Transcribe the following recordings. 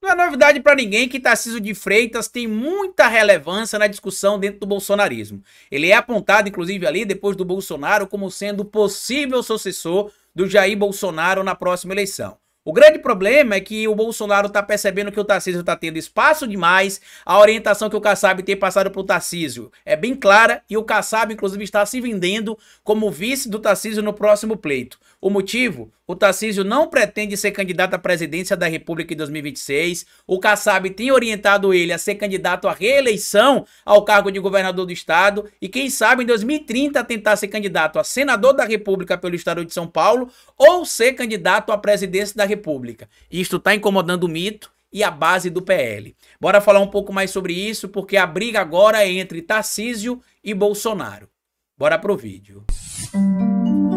Não é novidade para ninguém que Tarcísio de Freitas tem muita relevância na discussão dentro do bolsonarismo. Ele é apontado, inclusive, ali depois do Bolsonaro, como sendo possível sucessor do Jair Bolsonaro na próxima eleição. O grande problema é que o Bolsonaro tá percebendo que o Tarcísio tá tendo espaço demais. A orientação que o Kassab tem passado pro Tarcísio é bem clara e o Kassab, inclusive, está se vendendo como vice do Tarcísio no próximo pleito. O motivo? O Tarcísio não pretende ser candidato à presidência da República em 2026. O Kassab tem orientado ele a ser candidato à reeleição ao cargo de governador do estado e quem sabe em 2030 tentar ser candidato a senador da República pelo estado de São Paulo ou ser candidato à presidência da República República. Isto está incomodando o mito e a base do PL. Bora falar um pouco mais sobre isso, porque a briga agora é entre Tarcísio e Bolsonaro. Bora pro vídeo. Música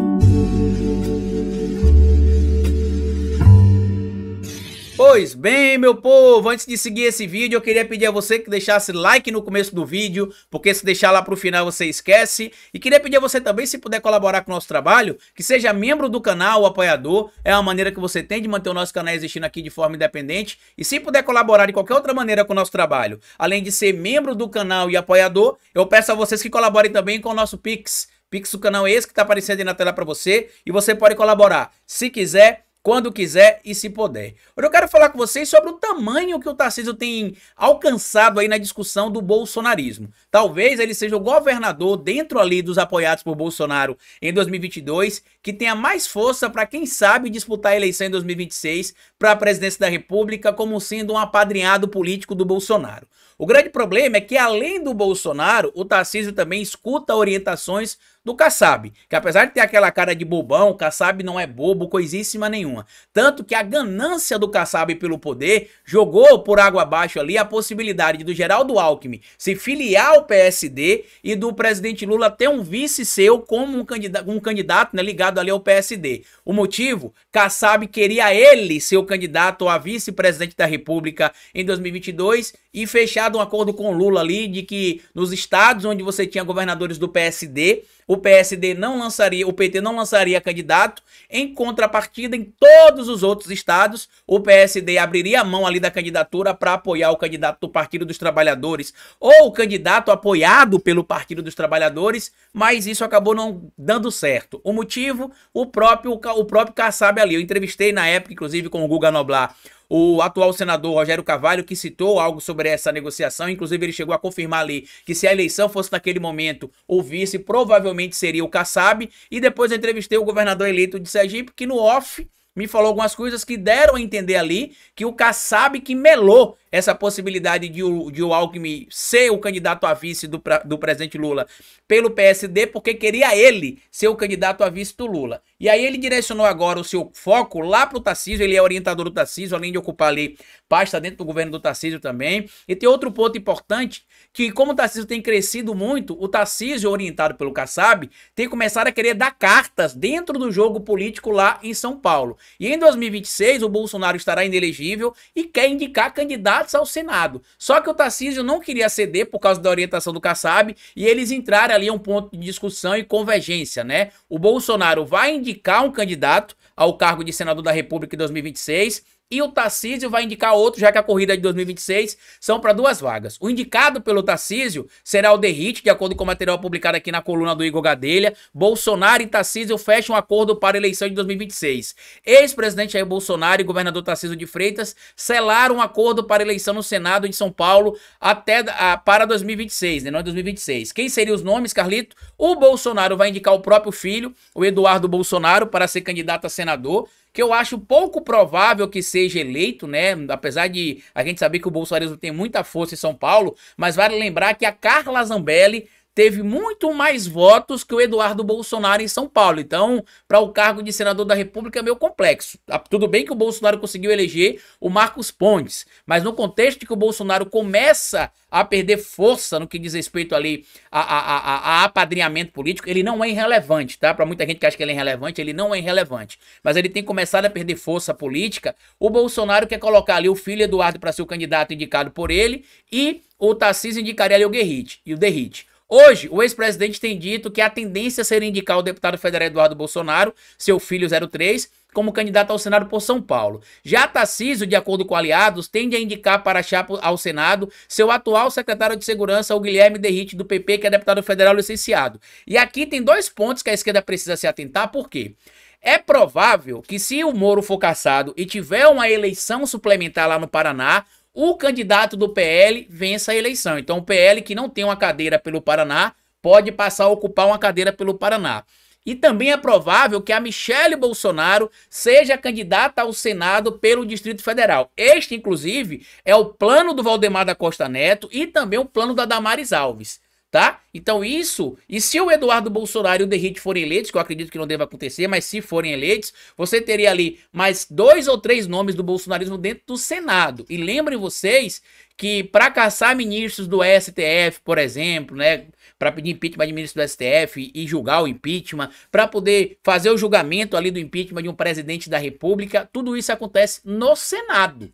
Pois bem, meu povo, antes de seguir esse vídeo, eu queria pedir a você que deixasse like no começo do vídeo, porque se deixar lá pro final você esquece. E queria pedir a você também, se puder colaborar com o nosso trabalho, que seja membro do canal, apoiador, é uma maneira que você tem de manter o nosso canal existindo aqui de forma independente. E se puder colaborar de qualquer outra maneira com o nosso trabalho, além de ser membro do canal e apoiador, eu peço a vocês que colaborem também com o nosso Pix. Pix do canal é esse que está aparecendo aí na tela para você e você pode colaborar. Se quiser, quando quiser e se puder. Hoje eu quero falar com vocês sobre o tamanho que o Tarcísio tem alcançado aí na discussão do bolsonarismo. Talvez ele seja o governador dentro ali dos apoiados por Bolsonaro em 2022 que tenha mais força para quem sabe disputar a eleição em 2026 para a presidência da República como sendo um apadrinhado político do Bolsonaro. O grande problema é que além do Bolsonaro, o Tarcísio também escuta orientações do Kassab, que apesar de ter aquela cara de bobão, Kassab não é bobo, coisíssima nenhuma. Tanto que a ganância do Kassab pelo poder jogou por água abaixo ali a possibilidade do Geraldo Alckmin se filiar ao PSD e do presidente Lula ter um vice seu como um candidato, um candidato né, ligado aliado ali ao PSD. O motivo? Kassab queria ele ser o candidato a vice-presidente da República em 2022 e fechado um acordo com Lula ali de que nos estados onde você tinha governadores do PSD, o PSD não lançaria, o PT não lançaria candidato. Em contrapartida, em todos os outros estados, o PSD abriria a mão ali da candidatura para apoiar o candidato do Partido dos Trabalhadores ou o candidato apoiado pelo Partido dos Trabalhadores, mas isso acabou não dando certo. O motivo o próprio, o próprio Kassab ali. Eu entrevistei na época, inclusive, com o Guga Noblar, o atual senador Rogério Carvalho, que citou algo sobre essa negociação. Inclusive, ele chegou a confirmar ali que se a eleição fosse naquele momento o vice, provavelmente seria o Kassab. E depois eu entrevistei o governador eleito de Sergipe, que no off me falou algumas coisas que deram a entender ali que o Kassab que melou essa possibilidade de o, de o Alckmin ser o candidato a vice do, do presidente Lula pelo PSD, porque queria ele ser o candidato a vice do Lula. E aí ele direcionou agora o seu foco lá pro Tarcísio, ele é orientador do Tarcísio, além de ocupar ali pasta dentro do governo do Tarcísio também. E tem outro ponto importante, que como o Tarcísio tem crescido muito, o Tarcísio, orientado pelo Kassab, tem começado a querer dar cartas dentro do jogo político lá em São Paulo. E em 2026 o Bolsonaro estará inelegível e quer indicar candidato candidatos ao Senado. Só que o Tarcísio não queria ceder por causa da orientação do Kassab e eles entraram ali a um ponto de discussão e convergência, né? O Bolsonaro vai indicar um candidato ao cargo de senador da República em 2026 e o Tarcísio vai indicar outro, já que a corrida é de 2026 são para duas vagas. O indicado pelo Tarcísio será o Derrite, de acordo com o material publicado aqui na coluna do Igor Gadelha. Bolsonaro e Tarcísio fecham um acordo para a eleição de 2026. Ex-presidente Jair Bolsonaro e governador Tarcísio de Freitas selaram um acordo para a eleição no Senado de São Paulo até a, ah, para 2026, né? Não é 2026. Quem seriam os nomes, Carlito? O Bolsonaro vai indicar o próprio filho, o Eduardo Bolsonaro, para ser candidato a senador que eu acho pouco provável que seja eleito, né? Apesar de a gente saber que o bolsonarismo tem muita força em São Paulo, mas vale lembrar que a Carla Zambelli teve muito mais votos que o Eduardo Bolsonaro em São Paulo. Então, para o cargo de senador da República é meio complexo. Ah, tudo bem que o Bolsonaro conseguiu eleger o Marcos Pontes, mas no contexto que o Bolsonaro começa a perder força no que diz respeito ali a, a, a, a apadrinhamento político, ele não é irrelevante, tá? Para muita gente que acha que ele é irrelevante, ele não é irrelevante. Mas ele tem começado a perder força política. O Bolsonaro quer colocar ali o filho Eduardo para ser o candidato indicado por ele e o Tarcísio indicaria ali o Guerrite. E o Derrite. Hoje, o ex-presidente tem dito que a tendência seria indicar o deputado federal Eduardo Bolsonaro, seu filho 03, como candidato ao Senado por São Paulo. Já Tarcísio, de acordo com aliados, tende a indicar para a chapa ao Senado seu atual secretário de Segurança, o Guilherme Derrite, do PP, que é deputado federal licenciado. E aqui tem dois pontos que a esquerda precisa se atentar, por quê? É provável que se o Moro for caçado e tiver uma eleição suplementar lá no Paraná, o candidato do PL vença a eleição. Então, o PL que não tem uma cadeira pelo Paraná pode passar a ocupar uma cadeira pelo Paraná. E também é provável que a Michele Bolsonaro seja candidata ao Senado pelo Distrito Federal. Este, inclusive, é o plano do Valdemar da Costa Neto e também o plano da Damares Alves tá? Então isso, e se o Eduardo Bolsonaro e o Derrite forem eleitos, que eu acredito que não deva acontecer, mas se forem eleitos, você teria ali mais dois ou três nomes do bolsonarismo dentro do Senado. E lembrem vocês que para caçar ministros do STF, por exemplo, né, para pedir impeachment de ministro do STF e julgar o impeachment, para poder fazer o julgamento ali do impeachment de um presidente da República, tudo isso acontece no Senado.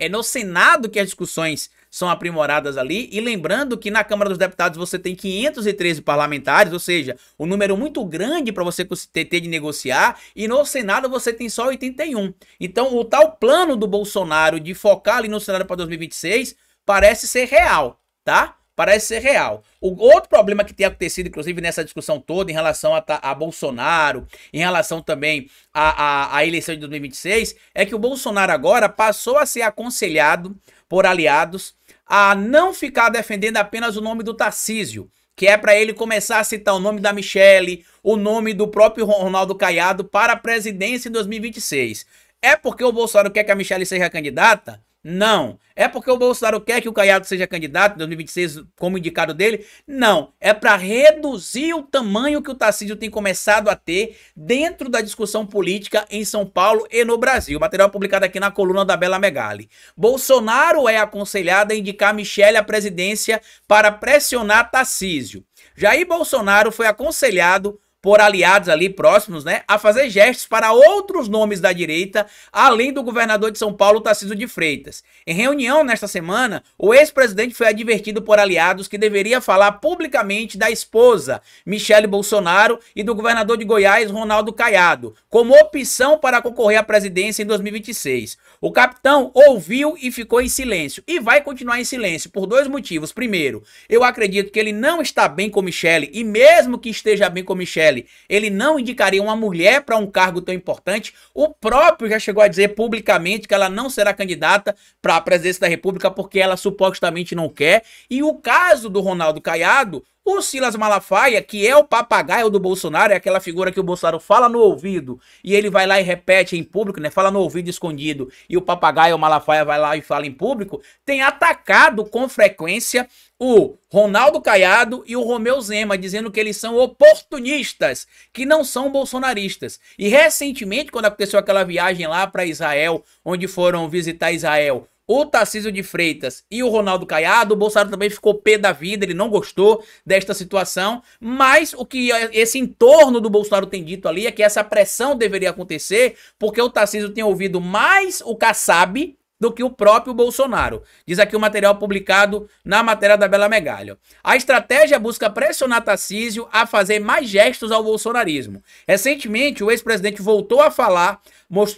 É no Senado que as discussões são aprimoradas ali. E lembrando que na Câmara dos Deputados você tem 513 parlamentares, ou seja, um número muito grande para você ter de negociar, e no Senado você tem só 81. Então, o tal plano do Bolsonaro de focar ali no Senado para 2026 parece ser real, tá? parece ser real. O outro problema que tem acontecido, inclusive, nessa discussão toda em relação a, a Bolsonaro, em relação também à, à eleição de 2026, é que o Bolsonaro agora passou a ser aconselhado por aliados a não ficar defendendo apenas o nome do Tarcísio, que é para ele começar a citar o nome da Michelle, o nome do próprio Ronaldo Caiado para a presidência em 2026. É porque o Bolsonaro quer que a Michelle seja candidata? Não. É porque o Bolsonaro quer que o Caiado seja candidato em 2026 como indicado dele? Não. É para reduzir o tamanho que o Tarcísio tem começado a ter dentro da discussão política em São Paulo e no Brasil. Material é publicado aqui na coluna da Bela Megali. Bolsonaro é aconselhado a indicar Michele à presidência para pressionar Tarcísio. Jair Bolsonaro foi aconselhado por aliados ali próximos, né, a fazer gestos para outros nomes da direita, além do governador de São Paulo, Tarcísio de Freitas. Em reunião nesta semana, o ex-presidente foi advertido por aliados que deveria falar publicamente da esposa, Michele Bolsonaro, e do governador de Goiás, Ronaldo Caiado, como opção para concorrer à presidência em 2026. O capitão ouviu e ficou em silêncio, e vai continuar em silêncio por dois motivos. Primeiro, eu acredito que ele não está bem com Michele, e mesmo que esteja bem com Michele, ele não indicaria uma mulher para um cargo tão importante. O próprio já chegou a dizer publicamente que ela não será candidata para a presidência da República porque ela supostamente não quer. E o caso do Ronaldo Caiado, o Silas Malafaia, que é o papagaio do Bolsonaro, é aquela figura que o Bolsonaro fala no ouvido e ele vai lá e repete em público, né? Fala no ouvido escondido e o papagaio Malafaia vai lá e fala em público, tem atacado com frequência o Ronaldo Caiado e o Romeu Zema, dizendo que eles são oportunistas, que não são bolsonaristas. E recentemente, quando aconteceu aquela viagem lá para Israel, onde foram visitar Israel, o Tarcísio de Freitas e o Ronaldo Caiado, o Bolsonaro também ficou pé da vida, ele não gostou desta situação, mas o que é esse entorno do Bolsonaro tem dito ali é que essa pressão deveria acontecer porque o Tarcísio tem ouvido mais o Kassab do que o próprio Bolsonaro. Diz aqui o material publicado na matéria da Bela Megalho. A estratégia busca pressionar Tarcísio a fazer mais gestos ao bolsonarismo. Recentemente, o ex-presidente voltou a falar,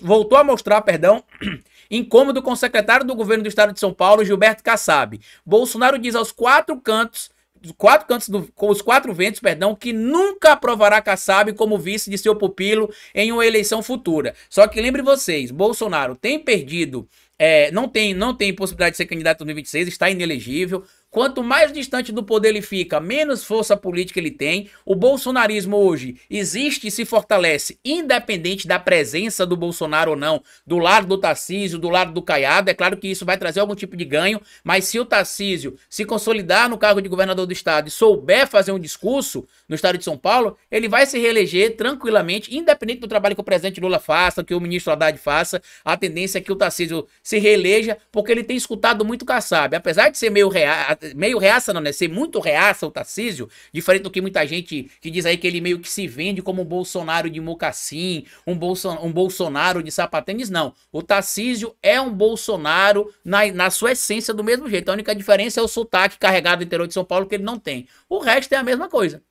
voltou a mostrar, perdão, Incômodo com o secretário do governo do estado de São Paulo, Gilberto Kassab. Bolsonaro diz aos quatro cantos quatro cantos do, com os quatro ventos, perdão, que nunca aprovará Kassab como vice de seu pupilo em uma eleição futura. Só que lembre vocês, Bolsonaro tem perdido, é, não tem não tem possibilidade de ser candidato em 2026, está inelegível. Quanto mais distante do poder ele fica, menos força política ele tem. O bolsonarismo hoje existe e se fortalece, independente da presença do Bolsonaro ou não, do lado do Tarcísio, do lado do Caiado. É claro que isso vai trazer algum tipo de ganho, mas se o Tarcísio se consolidar no cargo de governador do estado e souber fazer um discurso no estado de São Paulo, ele vai se reeleger tranquilamente, independente do trabalho que o presidente Lula faça, que o ministro Haddad faça. A tendência é que o Tarcísio se reeleja, porque ele tem escutado muito Kassab. Apesar de ser meio reato, meio reaça não, né? Ser muito reaça o Tarcísio, diferente do que muita gente que diz aí que ele meio que se vende como um Bolsonaro de mocassim, um, Bolso, um Bolsonaro de sapatênis, não. O Tarcísio é um Bolsonaro na, na sua essência do mesmo jeito. A única diferença é o sotaque carregado do interior de São Paulo que ele não tem. O resto é a mesma coisa.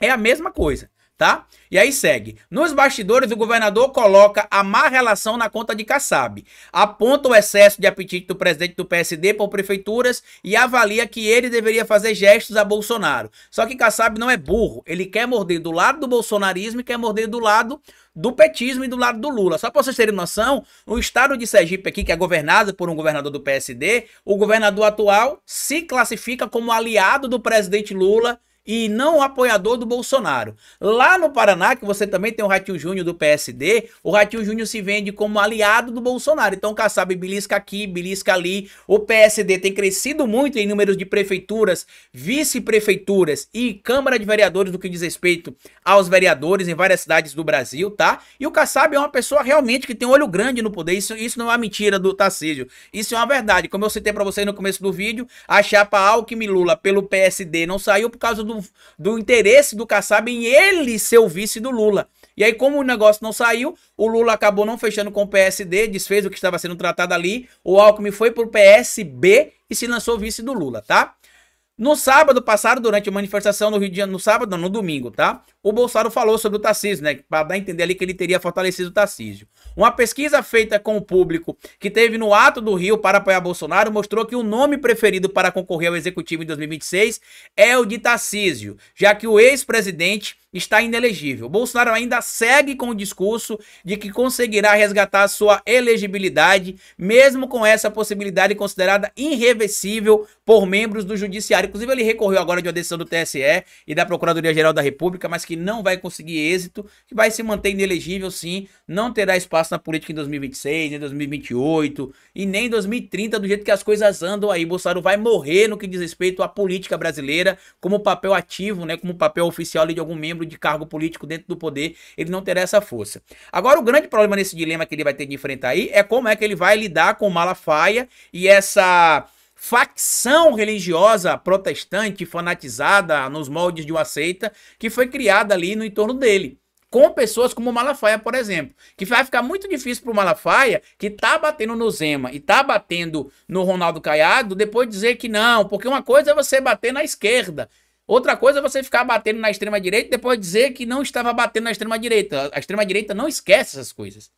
É a mesma coisa tá? E aí segue. Nos bastidores, o governador coloca a má relação na conta de Kassab, aponta o excesso de apetite do presidente do PSD por prefeituras e avalia que ele deveria fazer gestos a Bolsonaro. Só que Kassab não é burro, ele quer morder do lado do bolsonarismo e quer morder do lado do petismo e do lado do Lula. Só para vocês terem noção, o estado de Sergipe aqui, que é governado por um governador do PSD, o governador atual se classifica como aliado do presidente Lula e não apoiador do Bolsonaro. Lá no Paraná, que você também tem o Ratinho Júnior do PSD, o Ratinho Júnior se vende como aliado do Bolsonaro. Então, Kassab belisca aqui, belisca ali. O PSD tem crescido muito em números de prefeituras, vice-prefeituras e Câmara de Vereadores do que diz respeito aos vereadores em várias cidades do Brasil, tá? E o Kassab é uma pessoa realmente que tem um olho grande no poder. Isso, isso não é uma mentira do Tarcísio. Isso é uma verdade. Como eu citei para vocês no começo do vídeo, a chapa Alckmin Lula pelo PSD não saiu por causa do do interesse do Kassab em ele ser o vice do Lula. E aí, como o negócio não saiu, o Lula acabou não fechando com o PSD, desfez o que estava sendo tratado ali. O Alckmin foi pro PSB e se lançou vice do Lula, tá? No sábado passado, durante a manifestação no Rio de Janeiro, no sábado, não, no domingo, tá? O Bolsonaro falou sobre o Tarcísio, né? Para dar a entender ali que ele teria fortalecido o Tarcísio. Uma pesquisa feita com o público que teve no ato do Rio para apoiar Bolsonaro mostrou que o nome preferido para concorrer ao executivo em 2026 é o de Tarcísio, já que o ex-presidente está inelegível. Bolsonaro ainda segue com o discurso de que conseguirá resgatar sua elegibilidade, mesmo com essa possibilidade considerada irreversível por membros do judiciário. Inclusive, ele recorreu agora de uma decisão do TSE e da Procuradoria-Geral da República, mas que não vai conseguir êxito, que vai se manter inelegível sim, não terá espaço na política em 2026, em 2028 e nem em 2030, do jeito que as coisas andam aí. Bolsonaro vai morrer no que diz respeito à política brasileira, como papel ativo, né, como papel oficial de algum membro membro de cargo político dentro do poder, ele não terá essa força. Agora, o grande problema nesse dilema que ele vai ter de enfrentar aí é como é que ele vai lidar com Malafaia e essa facção religiosa protestante fanatizada nos moldes de uma seita que foi criada ali no entorno dele com pessoas como o Malafaia, por exemplo. Que vai ficar muito difícil pro Malafaia, que tá batendo no Zema e tá batendo no Ronaldo Caiado, depois dizer que não, porque uma coisa é você bater na esquerda Outra coisa é você ficar batendo na extrema-direita e depois dizer que não estava batendo na extrema-direita. A extrema-direita não esquece essas coisas,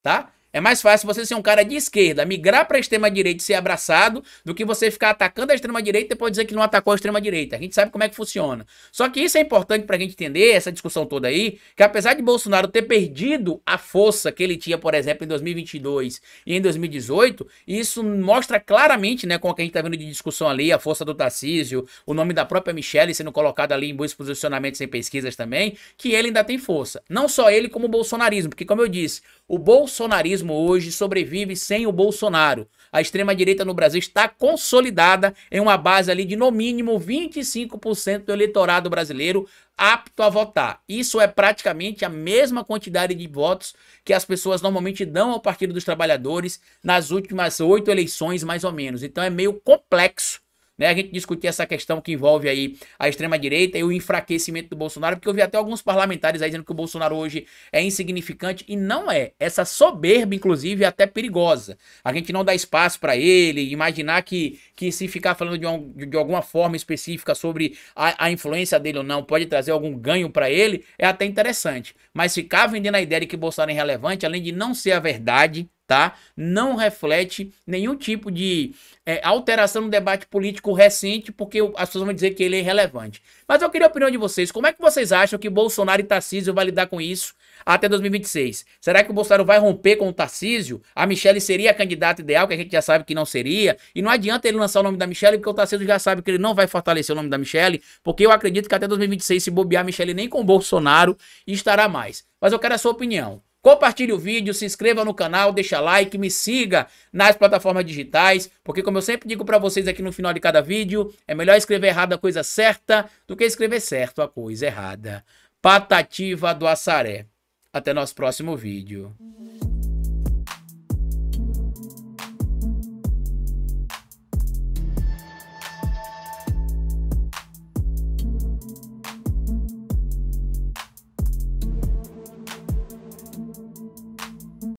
tá? É mais fácil você ser um cara de esquerda, migrar para a extrema-direita e ser abraçado, do que você ficar atacando a extrema-direita e depois dizer que não atacou a extrema-direita. A gente sabe como é que funciona. Só que isso é importante para a gente entender, essa discussão toda aí, que apesar de Bolsonaro ter perdido a força que ele tinha, por exemplo, em 2022 e em 2018, isso mostra claramente, né, com o que a gente está vendo de discussão ali, a força do Tarcísio, o nome da própria Michelle sendo colocado ali em bons posicionamentos em pesquisas também, que ele ainda tem força. Não só ele, como o bolsonarismo, porque como eu disse, o bolsonarismo hoje sobrevive sem o Bolsonaro. A extrema-direita no Brasil está consolidada em uma base ali de no mínimo 25% do eleitorado brasileiro apto a votar. Isso é praticamente a mesma quantidade de votos que as pessoas normalmente dão ao Partido dos Trabalhadores nas últimas oito eleições, mais ou menos. Então é meio complexo né? A gente discutir essa questão que envolve aí a extrema-direita e o enfraquecimento do Bolsonaro, porque eu vi até alguns parlamentares aí dizendo que o Bolsonaro hoje é insignificante e não é. Essa soberba, inclusive, é até perigosa. A gente não dá espaço para ele, imaginar que, que se ficar falando de, um, de alguma forma específica sobre a, a influência dele ou não pode trazer algum ganho para ele, é até interessante. Mas ficar vendendo a ideia de que Bolsonaro é irrelevante, além de não ser a verdade, tá? Não reflete nenhum tipo de é, alteração no debate político recente, porque as pessoas vão dizer que ele é irrelevante. Mas eu queria a opinião de vocês. Como é que vocês acham que Bolsonaro e Tarcísio vão lidar com isso até 2026? Será que o Bolsonaro vai romper com o Tarcísio? A Michelle seria a candidata ideal, que a gente já sabe que não seria. E não adianta ele lançar o nome da Michelle, porque o Tarcísio já sabe que ele não vai fortalecer o nome da Michelle, porque eu acredito que até 2026, se bobear, a Michelle nem com Bolsonaro estará mais. Mas eu quero a sua opinião. Compartilhe o vídeo, se inscreva no canal, deixa like, me siga nas plataformas digitais, porque como eu sempre digo para vocês aqui no final de cada vídeo, é melhor escrever errado a coisa certa do que escrever certo a coisa errada. Patativa do Assaré. Até nosso próximo vídeo.